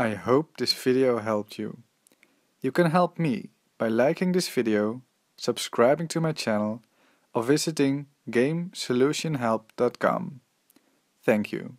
I hope this video helped you. You can help me by liking this video, subscribing to my channel or visiting gamesolutionhelp.com. Thank you.